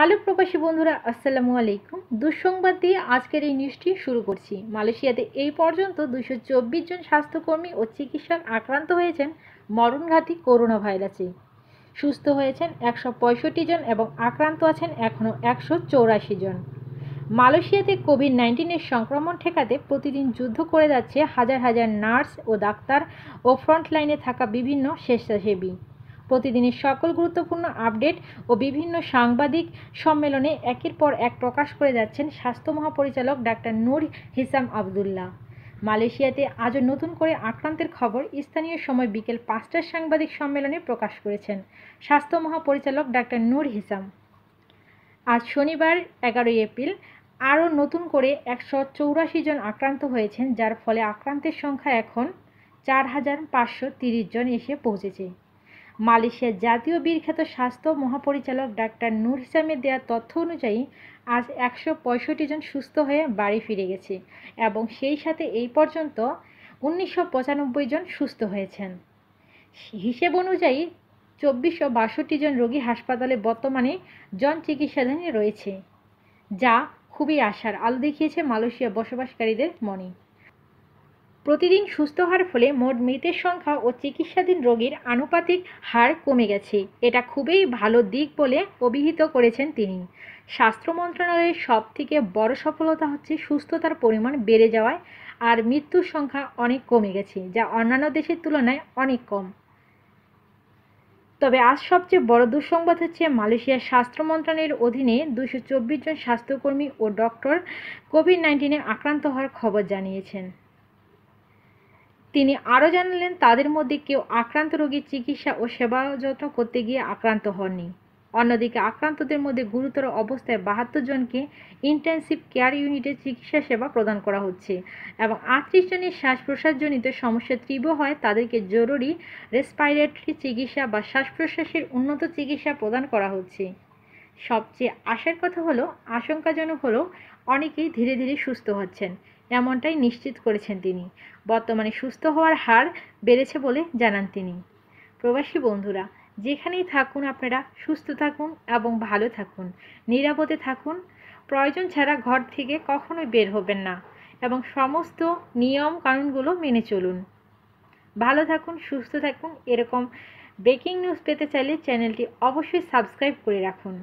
hello প্রবাসী বন্ধুরা আসসালামু আলাইকুম দুঃসংবাদ দিয়ে আজকের এই নিউজটি শুরু করছি মালয়েশিয়াতে এই পর্যন্ত দুশো জন স্বাস্থ্যকর্মী ও চিকিৎসক আক্রান্ত হয়েছেন মরণঘাতী করোনা ভাইরাসে সুস্থ হয়েছেন একশো জন এবং আক্রান্ত আছেন এখনও একশো জন মালয়েশিয়াতে কোভিড নাইন্টিনের সংক্রমণ ঠেকাতে প্রতিদিন যুদ্ধ করে যাচ্ছে হাজার হাজার নার্স ও ডাক্তার ও ফ্রন্টলাইনে থাকা বিভিন্ন স্বেচ্ছাসেবী প্রতিদিনের সকল গুরুত্বপূর্ণ আপডেট ও বিভিন্ন সাংবাদিক সম্মেলনে একের পর এক প্রকাশ করে যাচ্ছেন স্বাস্থ্য মহাপরিচালক ডাক্তার নূর হিসাম আবদুল্লাহ মালয়েশিয়াতে আজও নতুন করে আক্রান্তের খবর স্থানীয় সময় বিকেল পাঁচটার সাংবাদিক সম্মেলনে প্রকাশ করেছেন স্বাস্থ্য মহাপরিচালক ডাক্তার নূর হিসাম আজ শনিবার এগারোই এপ্রিল আরও নতুন করে একশো চৌরাশি জন আক্রান্ত হয়েছেন যার ফলে আক্রান্তের সংখ্যা এখন চার হাজার পাঁচশো তিরিশ জন এসে পৌঁছেছে মালয়েশিয়ার জাতীয় বিখ্যাত স্বাস্থ্য মহাপরিচালক ডাক্তার নূর ইসলামের দেওয়া তথ্য অনুযায়ী আজ একশো পঁয়ষট্টি জন সুস্থ হয়ে বাড়ি ফিরে গেছে এবং সেই সাথে এই পর্যন্ত উনিশশো পঁচানব্বই জন সুস্থ হয়েছেন হিসেব অনুযায়ী চব্বিশশো বাষট্টি জন রোগী হাসপাতালে বর্তমানে জন চিকিৎসাধীনে রয়েছে যা খুবই আশার আলো দেখিয়েছে মালয়েশিয়া বসবাসকারীদের মনে প্রতিদিন সুস্থ হওয়ার ফলে মোট মৃতের সংখ্যা ও চিকিৎসাধীন রোগীর আনুপাতিক হার কমে গেছে এটা খুবই ভালো দিক বলে অভিহিত করেছেন তিনি স্বাস্থ্য মন্ত্রণালয়ের থেকে বড় সফলতা হচ্ছে সুস্থতার পরিমাণ বেড়ে যাওয়ায় আর মৃত্যুর সংখ্যা অনেক কমে গেছে যা অন্যান্য দেশের তুলনায় অনেক কম তবে আজ সবচেয়ে বড় দুঃসংবাদ হচ্ছে মালয়েশিয়ার স্বাস্থ্য মন্ত্রণালয়ের অধীনে দুশো জন স্বাস্থ্যকর্মী ও ডক্টর কোভিড নাইন্টিনে আক্রান্ত হওয়ার খবর জানিয়েছেন তিনি আরও জানালেন তাদের মধ্যে কেউ আক্রান্ত রোগীর চিকিৎসা ও সেবা যত্ন করতে গিয়ে আক্রান্ত হননি অন্যদিকে আক্রান্তদের মধ্যে গুরুতর অবস্থায় বাহাত্তর জনকে ইন্টেন্সিভ কেয়ার ইউনিটে চিকিৎসা সেবা প্রদান করা হচ্ছে এবং আটত্রিশ জনের শ্বাস প্রশ্বাসজনিত সমস্যা তীব্র হয় তাদেরকে জরুরি রেসপাইরেটরি চিকিৎসা বা শ্বাস প্রশ্বাসের উন্নত চিকিৎসা প্রদান করা হচ্ছে সবচেয়ে আশার কথা হলো আশঙ্কাজনক হলো অনেকেই ধীরে ধীরে সুস্থ হচ্ছেন এমনটাই নিশ্চিত করেছেন তিনি বর্তমানে সুস্থ হওয়ার হার বেড়েছে বলে জানান তিনি প্রবাসী বন্ধুরা যেখানেই থাকুন আপনারা সুস্থ থাকুন এবং ভালো থাকুন নিরাপদে থাকুন প্রয়োজন ছাড়া ঘর থেকে কখনোই বের হবেন না এবং সমস্ত নিয়ম কানুনগুলো মেনে চলুন ভালো থাকুন সুস্থ থাকুন এরকম ব্রেকিং নিউজ পেতে চাইলে চ্যানেলটি অবশ্যই সাবস্ক্রাইব করে রাখুন